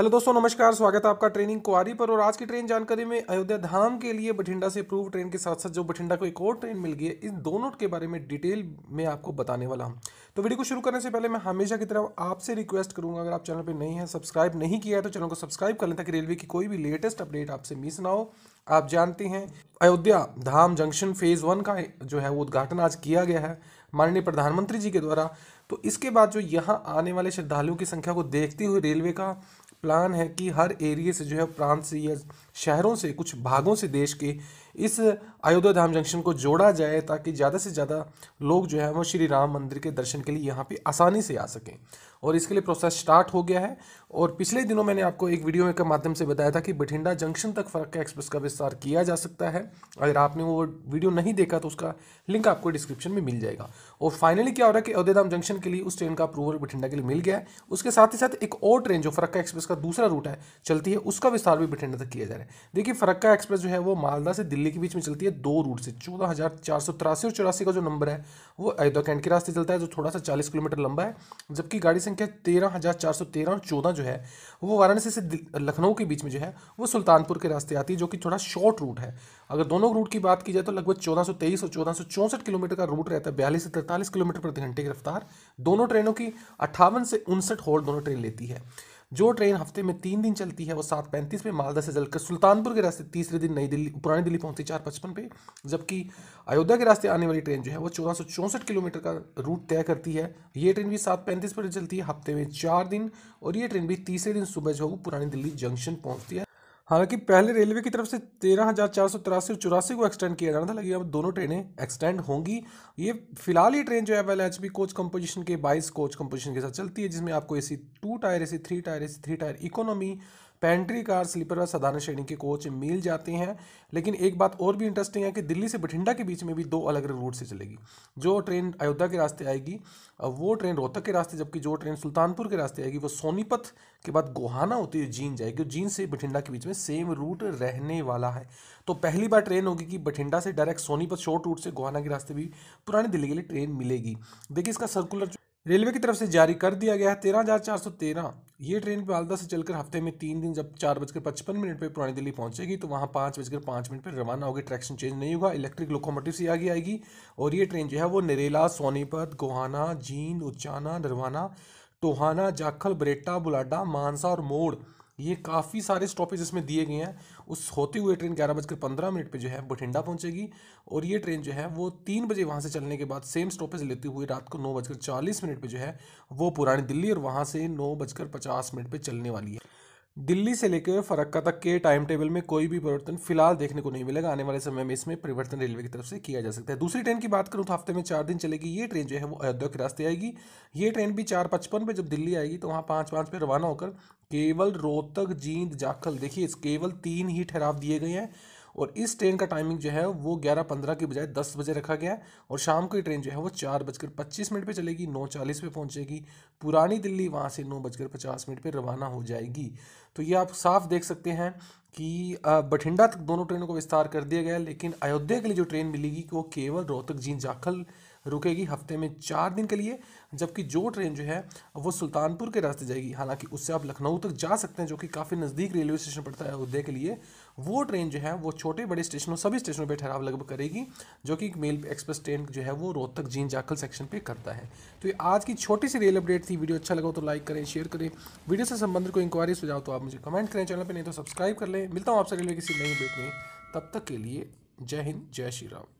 hello दोस्तों नमस्कार स्वागत है आपका ट्रेनिंग क्वारी पर और आज की ट्रेन जानकारी में अयोध्या धाम के लिए बठिंडा से अप्रूव ट्रेन के साथ साथ जो बठिंडा को एक और ट्रेन मिल गई है इन दोनों के बारे में डिटेल में आपको बताने वाला हूं तो वीडियो को शुरू करने से पहले मैं हमेशा की तरह आपसे रिक्वेस्ट करूंगा अगर आप चैनल पर नहीं है सब्सक्राइब नहीं किया है तो चैनल को सब्सक्राइब कर लें ताकि रेलवे की कोई भी लेटेस्ट अपडेट आपसे मिस ना हो आप जानते हैं Ayodhya Dham junction phase one का जो है वो उद्घाटन आज किया गया है माननीय प्रधानमंत्री जी के द्वारा तो इसके बाद जो यहाँ आने वाले श्रद्धालुओं की संख्या को देखते हुए रेलवे का प्लान है कि हर एरिए से जो है प्रांत से या शहरों से कुछ भागों से देश के इस अयोध्या धाम जंक्शन को जोड़ा जाए ताकि ज़्यादा से ज़्यादा लोग जो है वो श्री राम मंदिर के दर्शन के लिए यहाँ पे आसानी से आ सकें और इसके लिए प्रोसेस स्टार्ट हो गया है और पिछले दिनों मैंने आपको एक वीडियो के माध्यम से बताया था कि बठिंडा जंक्शन तक फरक्का एक्सप्रेस का विस्तार किया जा सकता है अगर आपने वो वीडियो नहीं देखा तो उसका लिंक आपको डिस्क्रिप्शन में मिल जाएगा और फाइनली क्या हो रहा है कि अयोध्या धाम जंक्शन के लिए उस ट्रेन का अप्रूवल बठिंडा के लिए मिल गया है उसके साथ ही साथ एक और ट्रेन जो फरक्का एक्सप्रेस का दूसरा रूट है चलती है उसका विस्तार भी बठिंडा तक किया जा रहा है देखिए फरक्का एक्सप्रेस जो है वो मालदा से दिल्ली दिल्ली के बीच में चलती है दो रूट से चौदह हज़ार चार सौ तिरासी और चौरासी का जो नंबर है वो अयोध्या कैंट के रास्ते चलता है जो थोड़ा सा चालीस किलोमीटर लंबा है जबकि गाड़ी संख्या तेरह हज़ार चार सौ तेरह और चौदह जो है वो वाराणसी से लखनऊ के बीच में जो है वो सुल्तानपुर के रास्ते आती है जो कि थोड़ा शॉर्ट रूट है अगर दोनों रूट की बात की जाए तो लगभग चौदह सौ तेईस और चौदह सौ चौंसठ किलोमीटर का रूट रहता है बयालीस से तैंतालीस किलोमीटर प्रति घंटे की रफ्तार दोनों ट्रेनों की अट्ठावन से उनसठ होल्ड दोनों ट्रेन लेती है जो ट्रेन हफ्ते में तीन दिन चलती है वो सात पैंतीस में मालदा से जलकर सुल्तानपुर के रास्ते तीसरे दिन नई दिल्ली पुरानी दिल्ली पहुंचती चार पचपन पे जबकि अयोध्या के रास्ते आने वाली ट्रेन जो है वो चौदह किलोमीटर का रूट तय करती है ये ट्रेन भी सात पैंतीस पर चलती है हफ्ते में चार दिन और ये ट्रेन भी तीसरे दिन सुबह जो है वो पुरानी दिल्ली जंक्शन पहुँचती है हालांकि पहले रेलवे की तरफ से तेरह हज़ार चार सौ तिरासी और चौरासी को एक्सटेंड किया जाना था लेकिन अब दोनों ट्रेनें एक्सटेंड होंगी ये फिलहाल ये ट्रेन जो है वेल एच कोच कंपोजिशन के बाईस कोच कंपोजिशन के साथ चलती है जिसमें आपको A C two tier A C three tier A C three tier economy pantry car sleeper व साधारण श्रेणी के कोच मिल जाते हैं लेकिन एक बात और भी इंटरेस्टिंग है कि दिल्ली से बठिंडा के बीच में भी दो अलग अलग रूट से चलेगी जो ट्रेन अयोध्या के रास्ते आएगी वो ट्रेन रोहतक के रास्ते जबकि जो ट्रेन सुल्तानपुर के रास्ते आएगी वो सोनीपत के बाद गोहाना होती हुई जींद जाएगी जींद से बठिंडा के बीच में सेम रूट रहने वाला है तो पहली बार ट्रेन होगी कि बठिंडा से डायरेक्ट सोनीपत शॉर्ट रूट से गोहाना के रास्ते भी पुरानी दिल्ली के लिए ट्रेन मिलेगी देखिए इसका सर्कुलर रेलवे की तरफ से जारी कर दिया गया है तेरह हज़ार चार सौ तेरह ये ट्रेन मालदा से चलकर हफ्ते में तीन दिन जब चार बजकर पचपन मिनट पर पुरानी दिल्ली पहुंचेगी तो वहाँ पाँच बजकर पाँच मिनट पर रवाना होगी ट्रैक्शन चेंज नहीं होगा इलेक्ट्रिक लोकोमोटिव से आगे आएगी और ये ट्रेन जो है वो नरेला सोनीपत गोहाना जींद उच्चाना नरवाना टोहाना जाखल बरेटा बुलाडा मानसा और मोड़ ये काफ़ी सारे स्टॉपेज इसमें दिए गए हैं उस होते हुए ट्रेन ग्यारह बजकर पंद्रह मिनट पे जो है बठिंडा पहुंचेगी और ये ट्रेन जो है वो तीन बजे वहाँ से चलने के बाद सेम स्टॉपेज लेते हुए रात को नौ बजकर चालीस मिनट पर जो है वो पुरानी दिल्ली और वहाँ से नौ बजकर पचास मिनट पर चलने वाली है दिल्ली से लेकर फरक्का तक के टाइम टेबल में कोई भी परिवर्तन फिलहाल देखने को नहीं मिलेगा आने वाले समय में इसमें परिवर्तन रेलवे की तरफ से किया जा सकता है दूसरी ट्रेन की बात करूँ तो हफ्ते में चार दिन चलेगी ये ट्रेन जो है वो अयोध्या के रास्ते आएगी ये ट्रेन भी चार पचपन पर जब दिल्ली आएगी तो वहाँ पाँच पाँच पे रवाना होकर केवल रोहतक जींद जाखल देखिए केवल तीन ही ठहराव दिए गए हैं और इस ट्रेन का टाइमिंग जो है वो ग्यारह पंद्रह की बजाय दस बजे रखा गया है और शाम को ये ट्रेन जो है वो चार बजकर पच्चीस मिनट पर चलेगी नौ चालीस पर पहुँचेगी पुरानी दिल्ली वहाँ से नौ बजकर पचास मिनट पर रवाना हो जाएगी तो ये आप साफ देख सकते हैं कि बठिंडा तक दोनों ट्रेनों को विस्तार कर दिया गया लेकिन अयोध्या के लिए जो ट्रेन मिलेगी वो केवल रोहतक जींद जाखल रुकेगी हफ्ते में चार दिन के लिए जबकि जो ट्रेन जो है वो सुल्तानपुर के रास्ते जाएगी हालांकि उससे आप लखनऊ तक जा सकते हैं जो कि काफ़ी नज़दीक रेलवे स्टेशन पड़ता है अयोध्या के लिए वो ट्रेन जो है वो छोटे बड़े स्टेशनों सभी स्टेशनों पर ठहराव लगभग करेगी जो कि मेल एक्सप्रेस ट्रेन जो है वो रोहतक जीन जाखल सेक्शन पर करता है तो ये आज की छोटी सी रेल अपडेट थी वीडियो अच्छा लगा तो लाइक करें शेयर करें वीडियो से संबंधित कोई इंक्वायरी सुझाव तो आप मुझे कमेंट करें चैनल पर नहीं तो सब्सक्राइब कर लें मिलता हूँ आपसे अगले किसी नई अपडेट में तब तक के लिए जय हिंद जय श्री राम